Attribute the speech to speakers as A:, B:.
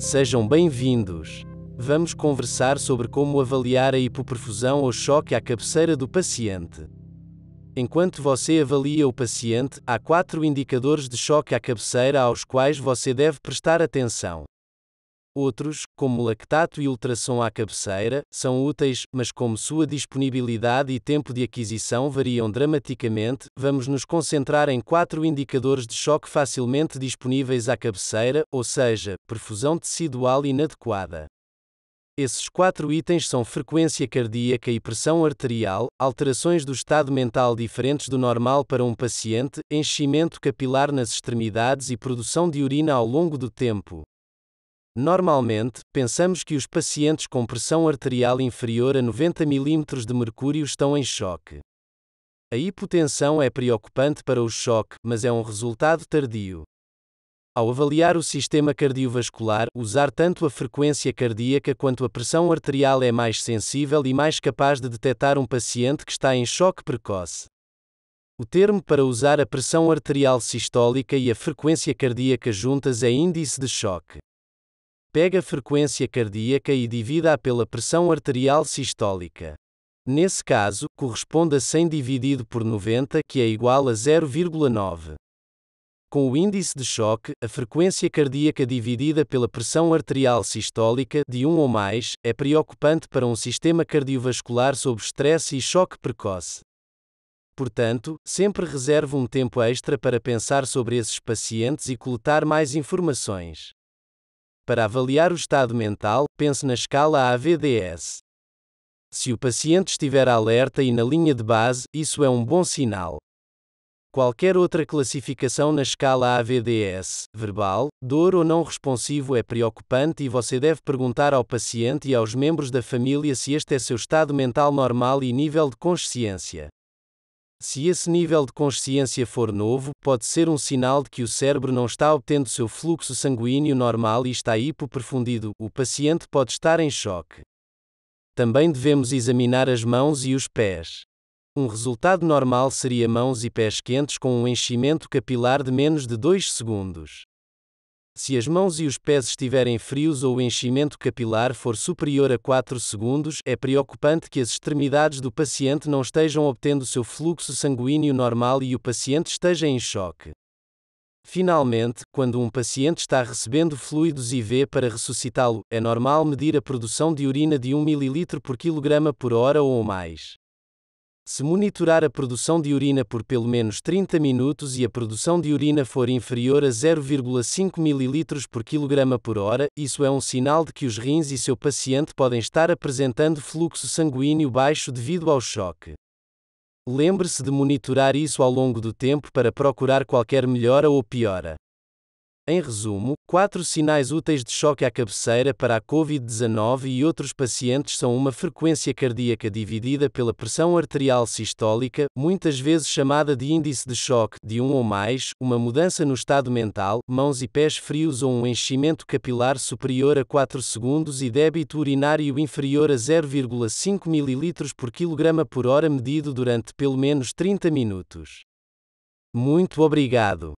A: Sejam bem-vindos. Vamos conversar sobre como avaliar a hipoperfusão ou choque à cabeceira do paciente. Enquanto você avalia o paciente, há quatro indicadores de choque à cabeceira aos quais você deve prestar atenção. Outros, como lactato e ultrassom à cabeceira, são úteis, mas como sua disponibilidade e tempo de aquisição variam dramaticamente, vamos nos concentrar em quatro indicadores de choque facilmente disponíveis à cabeceira, ou seja, perfusão tecidual inadequada. Esses quatro itens são frequência cardíaca e pressão arterial, alterações do estado mental diferentes do normal para um paciente, enchimento capilar nas extremidades e produção de urina ao longo do tempo. Normalmente, pensamos que os pacientes com pressão arterial inferior a 90 mm de mercúrio estão em choque. A hipotensão é preocupante para o choque, mas é um resultado tardio. Ao avaliar o sistema cardiovascular, usar tanto a frequência cardíaca quanto a pressão arterial é mais sensível e mais capaz de detectar um paciente que está em choque precoce. O termo para usar a pressão arterial sistólica e a frequência cardíaca juntas é índice de choque pega a frequência cardíaca e divida-a pela pressão arterial sistólica. Nesse caso, corresponde a 100 dividido por 90, que é igual a 0,9. Com o índice de choque, a frequência cardíaca dividida pela pressão arterial sistólica de 1 ou mais é preocupante para um sistema cardiovascular sob estresse e choque precoce. Portanto, sempre reserve um tempo extra para pensar sobre esses pacientes e coletar mais informações. Para avaliar o estado mental, pense na escala AVDS. Se o paciente estiver alerta e na linha de base, isso é um bom sinal. Qualquer outra classificação na escala AVDS, verbal, dor ou não responsivo, é preocupante e você deve perguntar ao paciente e aos membros da família se este é seu estado mental normal e nível de consciência. Se esse nível de consciência for novo, pode ser um sinal de que o cérebro não está obtendo seu fluxo sanguíneo normal e está hipoperfundido, o paciente pode estar em choque. Também devemos examinar as mãos e os pés. Um resultado normal seria mãos e pés quentes com um enchimento capilar de menos de 2 segundos. Se as mãos e os pés estiverem frios ou o enchimento capilar for superior a 4 segundos, é preocupante que as extremidades do paciente não estejam obtendo seu fluxo sanguíneo normal e o paciente esteja em choque. Finalmente, quando um paciente está recebendo fluidos IV para ressuscitá-lo, é normal medir a produção de urina de 1 ml por quilograma por hora ou mais. Se monitorar a produção de urina por pelo menos 30 minutos e a produção de urina for inferior a 0,5 ml por quilograma por hora, isso é um sinal de que os rins e seu paciente podem estar apresentando fluxo sanguíneo baixo devido ao choque. Lembre-se de monitorar isso ao longo do tempo para procurar qualquer melhora ou piora. Em resumo, quatro sinais úteis de choque à cabeceira para a COVID-19 e outros pacientes são uma frequência cardíaca dividida pela pressão arterial sistólica, muitas vezes chamada de índice de choque, de um ou mais, uma mudança no estado mental, mãos e pés frios ou um enchimento capilar superior a 4 segundos e débito urinário inferior a 0,5 ml por quilograma por hora medido durante pelo menos 30 minutos. Muito obrigado.